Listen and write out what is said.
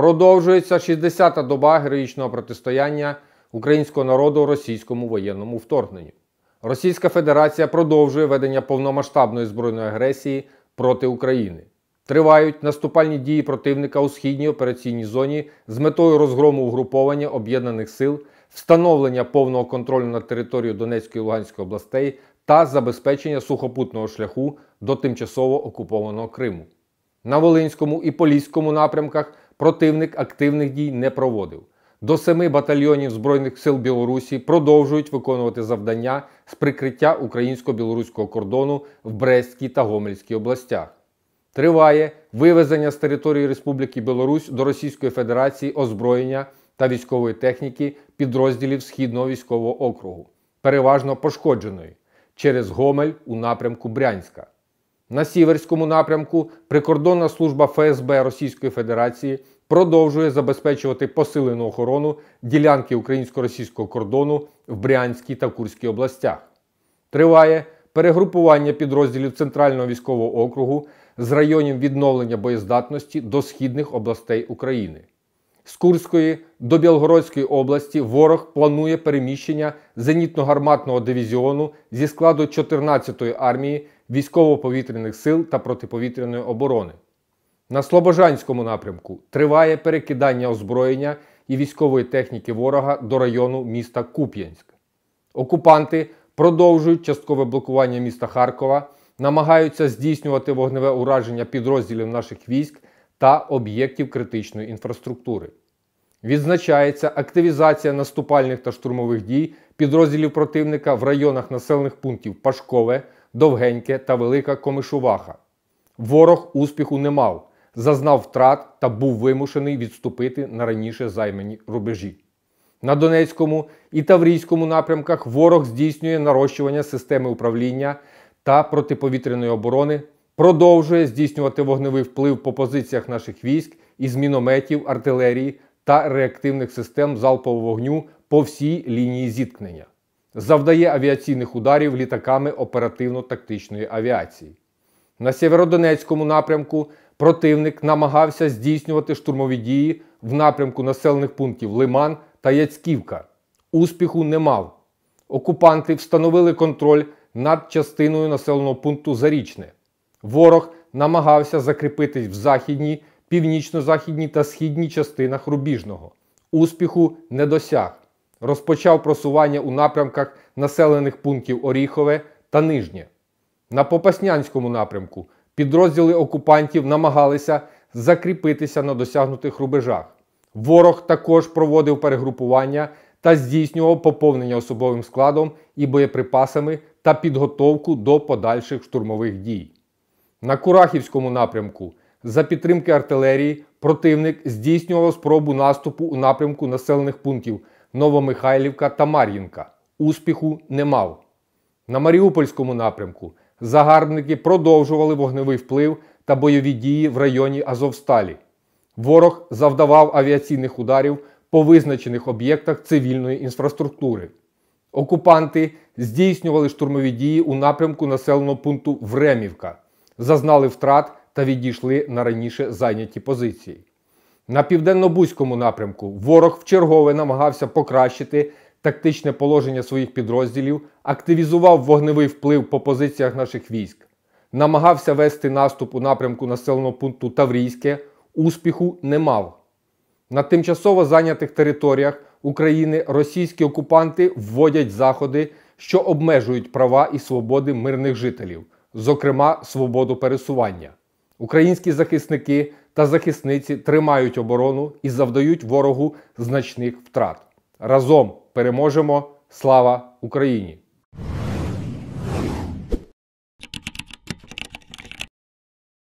Продовжується 60-та доба героїчного протистояння українського народу російському воєнному вторгненню. Російська Федерація продовжує ведення повномасштабної збройної агресії проти України. Тривають наступальні дії противника у східній операційній зоні з метою розгрому угруповання об'єднаних сил, встановлення повного контролю над територією Донецької та Луганської областей та забезпечення сухопутного шляху до тимчасово окупованого Криму. На Волинському і Поліському напрямках противник активних дій не проводив. До семи батальйонів Збройних сил Білорусі продовжують виконувати завдання з прикриття українсько-білоруського кордону в Брестській та Гомельській областях. Триває вивезення з території Республіки Білорусь до Російської Федерації озброєння та військової техніки підрозділів Східного військового округу, переважно пошкодженої через Гомель у напрямку Брянська. На сіверському напрямку прикордонна служба ФСБ Російської Федерації продовжує забезпечувати посилену охорону ділянки українсько-російського кордону в Брянській та Курській областях. Триває перегрупування підрозділів Центрального військового округу з районів відновлення боєздатності до східних областей України. З Курської до Білгородської області ворог планує переміщення зенітно-гарматного дивізіону зі складу 14-ї армії військово-повітряних сил та протиповітряної оборони. На Слобожанському напрямку триває перекидання озброєння і військової техніки ворога до району міста Куп'янськ. Окупанти продовжують часткове блокування міста Харкова, намагаються здійснювати вогневе ураження підрозділів наших військ та об'єктів критичної інфраструктури. Відзначається активізація наступальних та штурмових дій підрозділів противника в районах населених пунктів Пашкове довгеньке та велика комишуваха. Ворог успіху не мав, зазнав втрат та був вимушений відступити на раніше займані рубежі. На Донецькому і Таврійському напрямках ворог здійснює нарощування системи управління та протиповітряної оборони, продовжує здійснювати вогневий вплив по позиціях наших військ із мінометів, артилерії та реактивних систем залпового вогню по всій лінії зіткнення завдає авіаційних ударів літаками оперативно-тактичної авіації. На Сєвєродонецькому напрямку противник намагався здійснювати штурмові дії в напрямку населених пунктів Лиман та Яцьківка. Успіху не мав. Окупанти встановили контроль над частиною населеного пункту Зарічне. Ворог намагався закріпитись в західній, північно-західній та східній частинах Рубіжного. Успіху не досяг розпочав просування у напрямках населених пунктів Оріхове та Нижнє. На Попаснянському напрямку підрозділи окупантів намагалися закріпитися на досягнутих рубежах. Ворог також проводив перегрупування та здійснював поповнення особовим складом і боєприпасами та підготовку до подальших штурмових дій. На Курахівському напрямку за підтримки артилерії противник здійснював спробу наступу у напрямку населених пунктів Новомихайлівка та Мар'їнка. Успіху не мав. На Маріупольському напрямку загарбники продовжували вогневий вплив та бойові дії в районі Азовсталі. Ворог завдавав авіаційних ударів по визначених об'єктах цивільної інфраструктури. Окупанти здійснювали штурмові дії у напрямку населеного пункту Времівка, зазнали втрат та відійшли на раніше зайняті позиції. На південно-бузькому напрямку ворог вчергове намагався покращити тактичне положення своїх підрозділів, активізував вогневий вплив по позиціях наших військ, намагався вести наступ у напрямку населеного пункту Таврійське, успіху не мав. На тимчасово зайнятих територіях України російські окупанти вводять заходи, що обмежують права і свободи мирних жителів, зокрема свободу пересування. Українські захисники та захисниці тримають оборону і завдають ворогу значних втрат. Разом переможемо! Слава Україні!